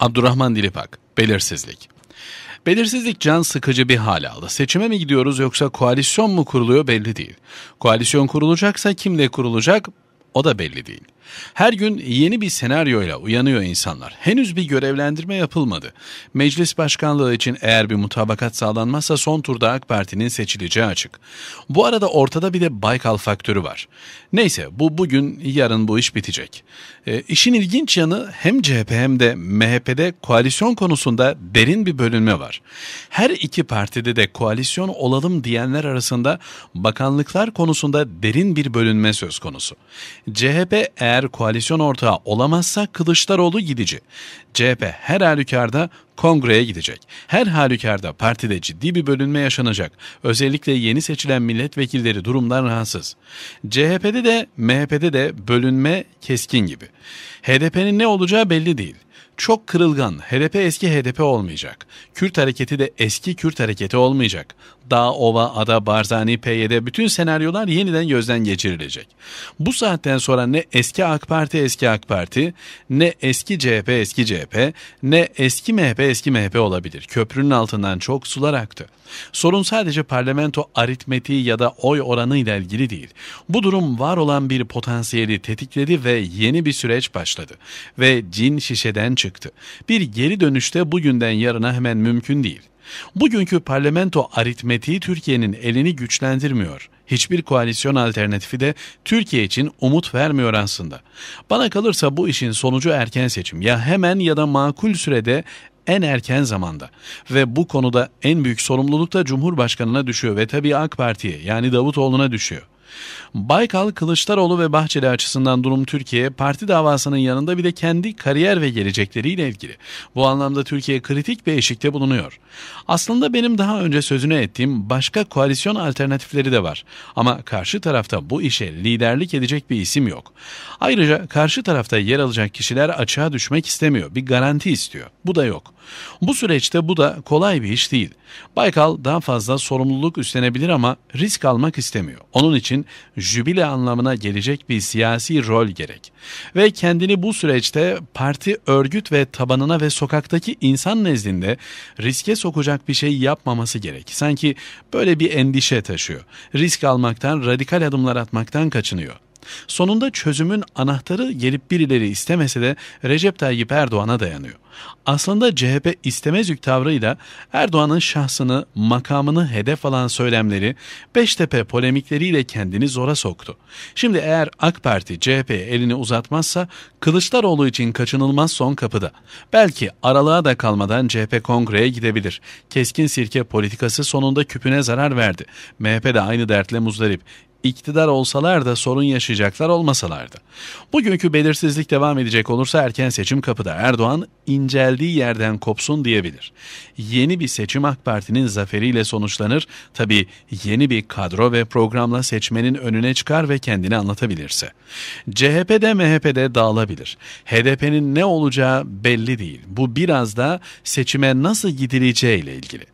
Abdurrahman Dilipak, belirsizlik. Belirsizlik can sıkıcı bir hal aldı. Seçime mi gidiyoruz yoksa koalisyon mu kuruluyor belli değil. Koalisyon kurulacaksa kimle kurulacak o da belli değil. Her gün yeni bir senaryoyla uyanıyor insanlar. Henüz bir görevlendirme yapılmadı. Meclis başkanlığı için eğer bir mutabakat sağlanmazsa son turda AK Parti'nin seçileceği açık. Bu arada ortada bir de Baykal faktörü var. Neyse bu bugün yarın bu iş bitecek. E, işin ilginç yanı hem CHP hem de MHP'de koalisyon konusunda derin bir bölünme var. Her iki partide de koalisyon olalım diyenler arasında bakanlıklar konusunda derin bir bölünme söz konusu. CHP eğer eğer koalisyon ortağı olamazsa Kılıçdaroğlu gidici. CHP her halükarda kongreye gidecek. Her halükarda partide ciddi bir bölünme yaşanacak. Özellikle yeni seçilen milletvekilleri durumdan rahatsız. CHP'de de MHP'de de bölünme keskin gibi. HDP'nin ne olacağı belli değil çok kırılgan. HDP eski HDP olmayacak. Kürt hareketi de eski Kürt hareketi olmayacak. Dağ, Ova, Ada, Barzani, PYD bütün senaryolar yeniden gözden geçirilecek. Bu saatten sonra ne eski AK Parti eski AK Parti, ne eski CHP eski CHP, ne eski MHP eski MHP olabilir. Köprünün altından çok sular aktı. Sorun sadece parlamento aritmetiği ya da oy oranıyla ilgili değil. Bu durum var olan bir potansiyeli tetikledi ve yeni bir süreç başladı. Ve cin şişeden çıktı çıktı. Bir geri dönüşte bugünden yarına hemen mümkün değil. Bugünkü parlamento aritmetiği Türkiye'nin elini güçlendirmiyor. Hiçbir koalisyon alternatifi de Türkiye için umut vermiyor aslında. Bana kalırsa bu işin sonucu erken seçim. Ya hemen ya da makul sürede en erken zamanda ve bu konuda en büyük sorumluluk da Cumhurbaşkanına düşüyor ve tabii AK Parti'ye yani Davutoğlu'na düşüyor. Baykal, Kılıçdaroğlu ve Bahçeli açısından durum Türkiye, parti davasının yanında bir de kendi kariyer ve gelecekleriyle ilgili. Bu anlamda Türkiye kritik bir eşikte bulunuyor. Aslında benim daha önce sözünü ettiğim başka koalisyon alternatifleri de var. Ama karşı tarafta bu işe liderlik edecek bir isim yok. Ayrıca karşı tarafta yer alacak kişiler açığa düşmek istemiyor. Bir garanti istiyor. Bu da yok. Bu süreçte bu da kolay bir iş değil. Baykal daha fazla sorumluluk üstlenebilir ama risk almak istemiyor. Onun için için jübile anlamına gelecek bir siyasi rol gerek. Ve kendini bu süreçte parti örgüt ve tabanına ve sokaktaki insan nezdinde riske sokacak bir şey yapmaması gerek. Sanki böyle bir endişe taşıyor. Risk almaktan, radikal adımlar atmaktan kaçınıyor. Sonunda çözümün anahtarı gelip birileri istemese de Recep Tayyip Erdoğan'a dayanıyor. Aslında CHP istemez yük tavrıyla Erdoğan'ın şahsını, makamını hedef alan söylemleri Beştepe polemikleriyle kendini zora soktu. Şimdi eğer AK Parti CHP'ye elini uzatmazsa Kılıçdaroğlu için kaçınılmaz son kapıda. Belki aralığa da kalmadan CHP kongreye gidebilir. Keskin sirke politikası sonunda küpüne zarar verdi. MHP de aynı dertle muzdarip iktidar olsalar da sorun yaşayacaklar olmasalar da. Bugünkü belirsizlik devam edecek olursa erken seçim kapıda. Erdoğan inceldiği yerden kopsun diyebilir. Yeni bir seçim AK Parti'nin zaferiyle sonuçlanır. Tabi yeni bir kadro ve programla seçmenin önüne çıkar ve kendini anlatabilirse. CHP'de MHP'de dağılabilir. HDP'nin ne olacağı belli değil. Bu biraz da seçime nasıl gidileceğiyle ilgili.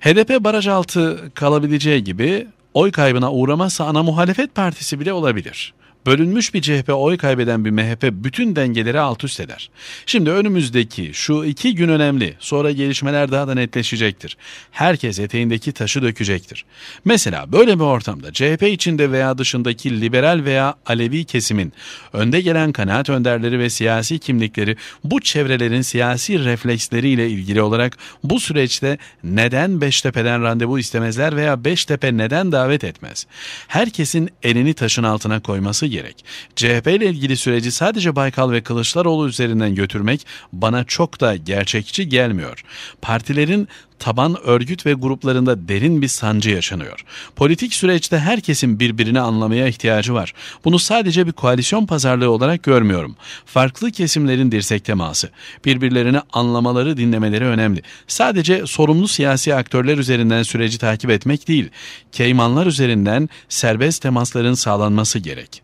HDP baraj altı kalabileceği gibi oy kaybına uğramazsa ana muhalefet partisi bile olabilir. Bölünmüş bir CHP oy kaybeden bir MHP bütün dengeleri alt üst eder. Şimdi önümüzdeki şu iki gün önemli. Sonra gelişmeler daha da netleşecektir. Herkes eteğindeki taşı dökecektir. Mesela böyle bir ortamda CHP içinde veya dışındaki liberal veya Alevi kesimin önde gelen kanaat önderleri ve siyasi kimlikleri bu çevrelerin siyasi refleksleriyle ilgili olarak bu süreçte neden Beştepe'den randevu istemezler veya Beştepe neden davet etmez? Herkesin elini taşın altına koyması gerek. CHP ile ilgili süreci sadece Baykal ve Kılıçdaroğlu üzerinden götürmek bana çok da gerçekçi gelmiyor. Partilerin taban örgüt ve gruplarında derin bir sancı yaşanıyor. Politik süreçte herkesin birbirini anlamaya ihtiyacı var. Bunu sadece bir koalisyon pazarlığı olarak görmüyorum. Farklı kesimlerin dirsek teması, birbirlerini anlamaları, dinlemeleri önemli. Sadece sorumlu siyasi aktörler üzerinden süreci takip etmek değil, keymanlar üzerinden serbest temasların sağlanması gerek.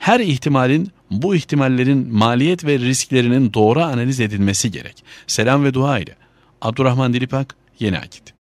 Her ihtimalin bu ihtimallerin maliyet ve risklerinin doğru analiz edilmesi gerek. Selam ve dua ile. Abdurrahman Dilipak, Yeni Akit.